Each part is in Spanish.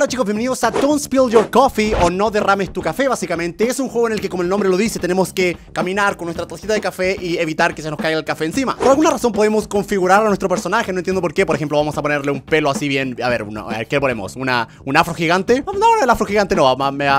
hola chicos, bienvenidos a Don't Spill Your Coffee o No Derrames Tu Café básicamente Es un juego en el que como el nombre lo dice tenemos que caminar con nuestra tacita de café y evitar que se nos caiga el café encima Por alguna razón podemos configurar a nuestro personaje, no entiendo por qué Por ejemplo vamos a ponerle un pelo así bien, a ver, uno ¿qué le ponemos? ¿Una, ¿Un afro gigante? No, el afro gigante no,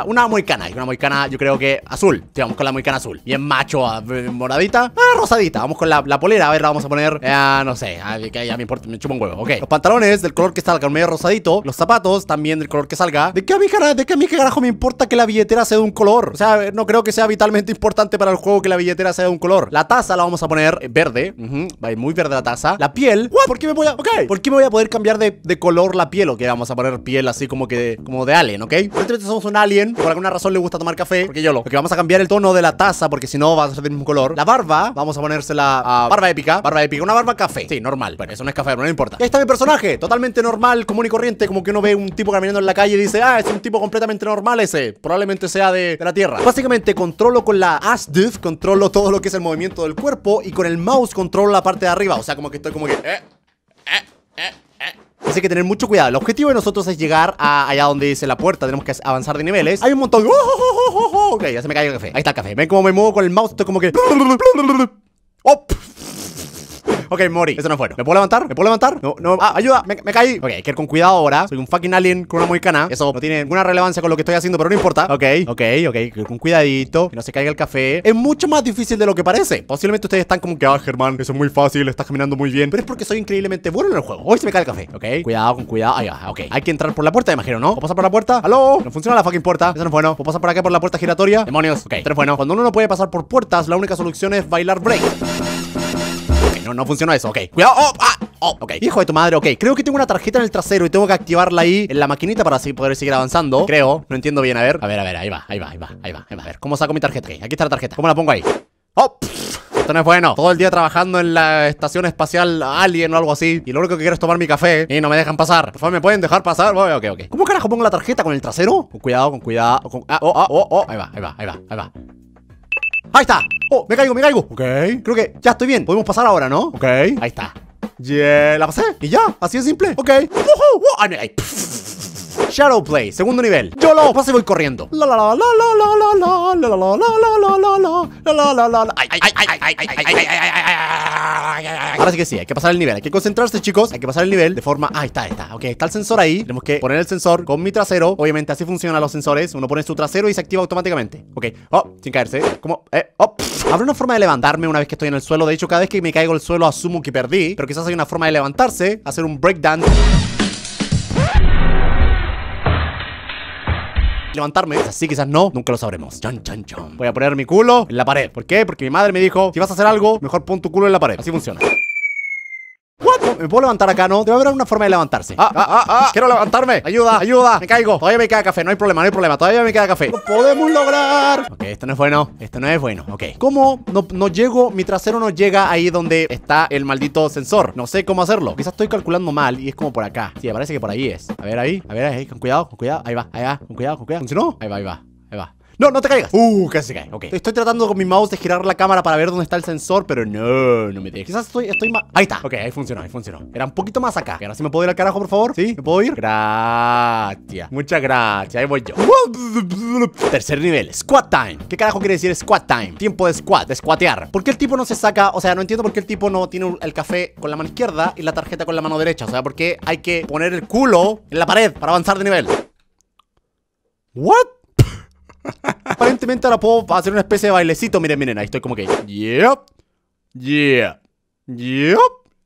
una moicana, una moicana yo creo que azul Sí, vamos con la moicana azul Bien macho, eh, moradita, ah, rosadita, vamos con la, la, polera, a ver la vamos a poner, eh, ah no sé, ya, me importa, me chupa un huevo Ok, los pantalones del color que está medio rosadito, los zapatos también del color que salga, ¿de qué a mi carajo, de qué a mí carajo me importa que la billetera sea de un color? O sea, no creo que sea vitalmente importante para el juego que la billetera sea de un color. La taza la vamos a poner eh, verde, muy verde la taza. La piel, ¿What? ¿por qué me voy a, ok, ¿por qué me voy a poder cambiar de, color la piel o que vamos a poner piel así como que, como de alien, ¿ok? Entonces somos un alien, por alguna razón le gusta tomar café, porque yo lo, ok, vamos a cambiar el tono de la taza porque si no va a ser del mismo color. La barba, vamos a ponérsela barba épica, barba épica, una barba café, sí, normal, bueno, eso no es café, pero no importa. Y ahí está mi personaje, totalmente normal, común y corriente, como que uno ve un tipo caminando en la calle dice, ah, es un tipo completamente normal ese. Probablemente sea de, la Tierra. Básicamente controlo con la ASDIF, controlo todo lo que es el movimiento del cuerpo y con el mouse controlo la parte de arriba. O sea, como que estoy como que... Eh, eh, eh, Así que tener mucho cuidado. El objetivo de nosotros es llegar a allá donde dice la puerta. Tenemos que avanzar de niveles. Hay un montón. Oh, oh, oh, ok, ya se me cayó el café. Ahí está el café. Ven cómo me muevo con el mouse. Estoy como que. ¡Oh! Ok, Mori, Eso no bueno. ¿Me puedo levantar? ¿Me puedo levantar? No, no. Ah, ayuda. Me, caí. Ok, hay que ir con cuidado ahora. Soy un fucking alien con una cana. Eso no tiene ninguna relevancia con lo que estoy haciendo, pero no importa. Ok, ok, ok. con cuidadito. Que no se caiga el café. Es mucho más difícil de lo que parece. Posiblemente ustedes están como que, ah, Germán, eso es muy fácil. Estás caminando muy bien. Pero es porque soy increíblemente bueno en el juego. Hoy se me cae el café. Ok, cuidado, con cuidado. Ahí va, ok. Hay que entrar por la puerta, imagino, ¿no? ¿Puedo pasar por la puerta? ¡Aló! No funciona la fucking puerta. Eso no es bueno. ¿Puedo pasar por acá por la puerta giratoria? Demonios. Ok, eso es bueno. Cuando uno no puede pasar por puertas, la única solución es bailar break no, funcionó eso, ok Cuidado, oh, ah, oh, ok Hijo de tu madre, ok Creo que tengo una tarjeta en el trasero y tengo que activarla ahí En la maquinita para así poder seguir avanzando Creo, no entiendo bien, a ver A ver, a ver, ahí va, ahí va, ahí va, ahí va, ahí va. A ver, ¿cómo saco mi tarjeta? aquí está la tarjeta ¿Cómo la pongo ahí? Oh, Esto no es bueno. Todo el día trabajando en la estación espacial Alien o algo así. Y lo único que quiero es tomar mi café. Y no me dejan pasar. Por favor, ¿me pueden dejar pasar? Oh, ok, ok. ¿Cómo carajo pongo la tarjeta con el trasero? Con cuidado, con cuidado. Ah, oh, oh, oh, oh. Ahí va, ahí va, ahí va, ahí va. ¡Ahí está! ¡Oh! ¡Me caigo, me caigo! Ok. Creo que ya estoy bien. Podemos pasar ahora, ¿no? Ok. Ahí está. Yeah, la pasé. Y ya, así de simple. Ok. ¡Ay, ah, me Shadowplay, segundo nivel. Yo lo paso y voy corriendo. Ahora sí que sí, hay que pasar el nivel, hay que concentrarse chicos, hay que pasar el nivel de forma... Ah, está, está, ok, está el sensor ahí, tenemos que poner el sensor con mi trasero, obviamente así funcionan los sensores, uno pone su trasero y se activa automáticamente, ok, oh, sin caerse, Cómo? eh, oh, habrá una forma de levantarme una vez que estoy en el suelo, de hecho cada vez que me caigo el suelo asumo que perdí, pero quizás hay una forma de levantarse, hacer un breakdance... levantarme. así quizás no, nunca lo sabremos. Chan, chan, Voy a poner mi culo en la pared. ¿Por qué? Porque mi madre me dijo, si vas a hacer algo, mejor pon tu culo en la pared. Así funciona. ¿Me puedo levantar acá? No, debe haber una forma de levantarse. Ah, ah, ah, ah, quiero levantarme. Ayuda, ayuda. Me caigo. Todavía me queda café. No hay problema, no hay problema. Todavía me queda café. Lo podemos lograr. Ok, esto no es bueno. Esto no es bueno. Ok. ¿Cómo no, no llego? Mi trasero no llega ahí donde está el maldito sensor. No sé cómo hacerlo. Quizás estoy calculando mal y es como por acá. Sí, parece que por ahí es. A ver ahí. A ver ahí. Con cuidado, con cuidado. Ahí va, ahí va. Con cuidado, con cuidado. no Ahí va, ahí va. No, no te caigas. Uh, casi se cae. Ok. Estoy tratando con mi mouse de girar la cámara para ver dónde está el sensor, pero no, no me dejes. Quizás estoy, estoy más. Ahí está. Ok, ahí funcionó, ahí funcionó. Era un poquito más acá. Ahora sí me puedo ir al carajo, por favor. ¿Sí? ¿Me puedo ir? Gracias. Muchas gracias. Ahí voy yo. Tercer nivel, squat time. ¿Qué carajo quiere decir squat time? Tiempo de squat, de squatear. ¿Por qué el tipo no se saca? O sea, no entiendo por qué el tipo no tiene el café con la mano izquierda y la tarjeta con la mano derecha. O sea, ¿por qué hay que poner el culo en la pared para avanzar de nivel. ¿What? Aparentemente ahora puedo hacer una especie de bailecito. Miren, miren, ahí estoy como que. Yep. Yeah. Yep.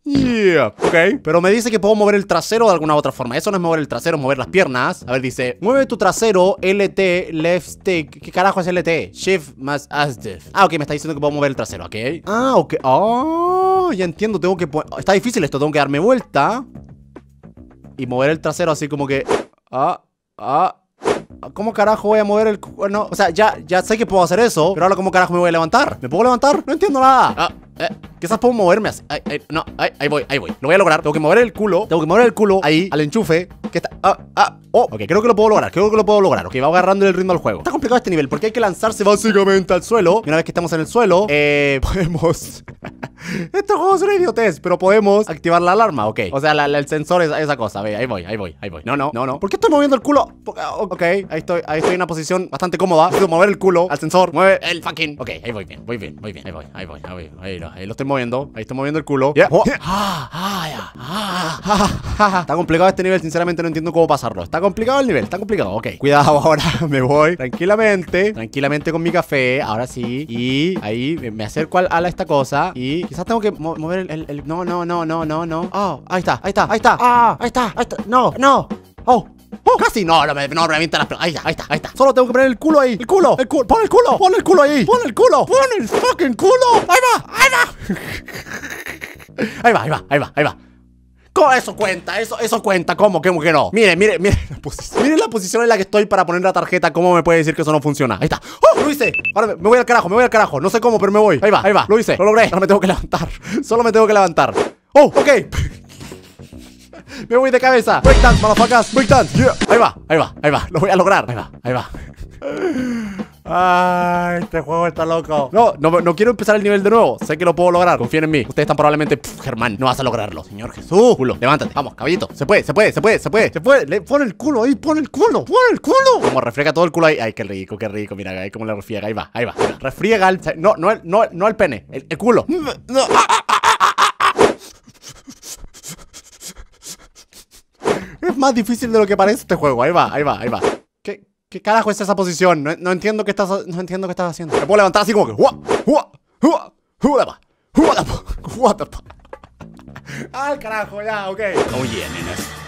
Yeah, ok. Pero me dice que puedo mover el trasero de alguna otra forma. Eso no es mover el trasero, es mover las piernas. A ver, dice, mueve tu trasero, LT, left stick. ¿Qué carajo es LT? Shift más Def Ah, ok, me está diciendo que puedo mover el trasero, ok. Ah, ok. ah ya entiendo, tengo que... Está difícil esto, tengo que darme vuelta. Y mover el trasero así como que... Ah, ah, ¿Cómo carajo voy a mover el Bueno, O sea, ya, ya sé que puedo hacer eso, pero ahora ¿cómo carajo me voy a levantar? ¿Me puedo levantar? No entiendo nada. Ah, eh, quizás puedo moverme así. no, ahí voy, ahí voy. Lo voy a lograr. Tengo que mover el culo. Tengo que mover el culo ahí al enchufe. Que está. Ah, ah. Oh, ok, creo que lo puedo lograr. Creo que lo puedo lograr. Ok, va agarrando el ritmo al juego. Está complicado este nivel porque hay que lanzarse básicamente al suelo. Y una vez que estamos en el suelo, eh, podemos. Este juego es una idiotez, pero podemos activar la alarma, ok. O sea, el sensor es esa cosa. Ve, ahí voy, ahí voy, ahí voy. No, no, no, no. ¿Por qué estoy moviendo el culo? Ok, ahí estoy, ahí estoy en una posición bastante cómoda. Puedo mover el culo al sensor. Mueve el fucking. Ok, ahí voy bien, voy bien, voy bien. Ahí voy, ahí voy, ahí Ahí lo, estoy moviendo. Ahí estoy moviendo el culo. Oh. Ah, ah, ah, ah, ah, está complicado este nivel, sinceramente no entiendo cómo pasarlo. Está complicado el nivel, está complicado. Ok, cuidado ahora. Me voy tranquilamente, tranquilamente con mi café. Ahora sí. Y ahí me acerco a, la esta cosa. Y tengo que mover el, No, no, no, no, no, no. Oh, ahí está, ahí está, ahí está. Ah, ahí está, ahí está. No, no. Oh. Oh, casi no, no me, no, revienta las Ahí está, ahí está, ahí está. Solo tengo que poner el culo ahí. El culo, el culo. Pon el culo, pon el culo ahí. Pon el culo, pon el fucking culo. Ahí va, ahí va. ahí va, ahí va, ahí va, ahí va. ¿Cómo eso cuenta? Eso, eso cuenta. ¿Cómo? ¿Cómo que no? Miren, miren, miren la posición. Miren la posición en la que estoy para poner la tarjeta. ¿Cómo me puede decir que eso no funciona? Ahí está. ¡Oh! Lo hice. Ahora me, voy al carajo, me voy al carajo. No sé cómo, pero me voy. Ahí va, ahí va. Lo hice. Lo logré. Ahora me tengo que levantar. Solo me tengo que levantar. ¡Oh! Ok. me voy de cabeza. Breakdance, malafacas. Breakdance. Yeah. Ahí va, ahí va, ahí va. Lo voy a lograr. Ahí va, ahí va. Ay, este juego está loco. No, no, quiero empezar el nivel de nuevo. Sé que lo puedo lograr. Confíen en mí. Ustedes están probablemente. Germán, no vas a lograrlo. Señor Jesús. Culo, levántate. Vamos, caballito. Se puede, se puede, se puede, se puede. Se puede. Le, pon el culo ahí, pon el culo. Pon el culo. Como refriega todo el culo ahí. Ay, qué rico, qué rico. Mira, ahí como le refriega. Ahí va, ahí va. Refriega el. No, no, el, no, no el pene. El, culo. Es más difícil de lo que parece este juego. Ahí va, ahí va, ahí va. ¿Qué carajo es esa posición? No, entiendo qué estás, no entiendo estás haciendo. Me puedo levantar así como que... Al carajo, ya, ok. Oye, bien,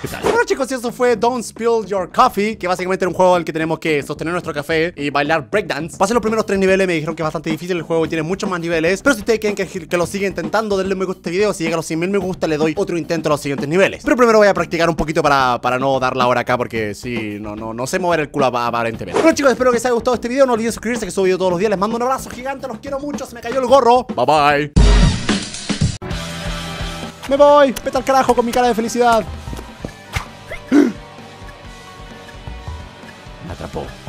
¿qué tal? Bueno, chicos, eso fue Don't Spill Your Coffee, que básicamente era un juego en el que tenemos que sostener nuestro café y bailar breakdance. Pasé los primeros tres niveles, me dijeron que es bastante difícil el juego y tiene muchos más niveles. Pero si ustedes quieren que, lo siga intentando, denle me gusta a este video. Si llega a los mil me gusta, le doy otro intento a los siguientes niveles. Pero primero voy a practicar un poquito para, para no dar la hora acá, porque sí, no, no, no sé mover el culo aparentemente. Bueno, chicos, espero que les haya gustado este video. No olviden suscribirse, que subo video todos los días. Les mando un abrazo gigante, los quiero mucho. Se me cayó el gorro. Bye bye. ¡Me voy! ¡Vete al carajo con mi cara de felicidad! Me atrapó.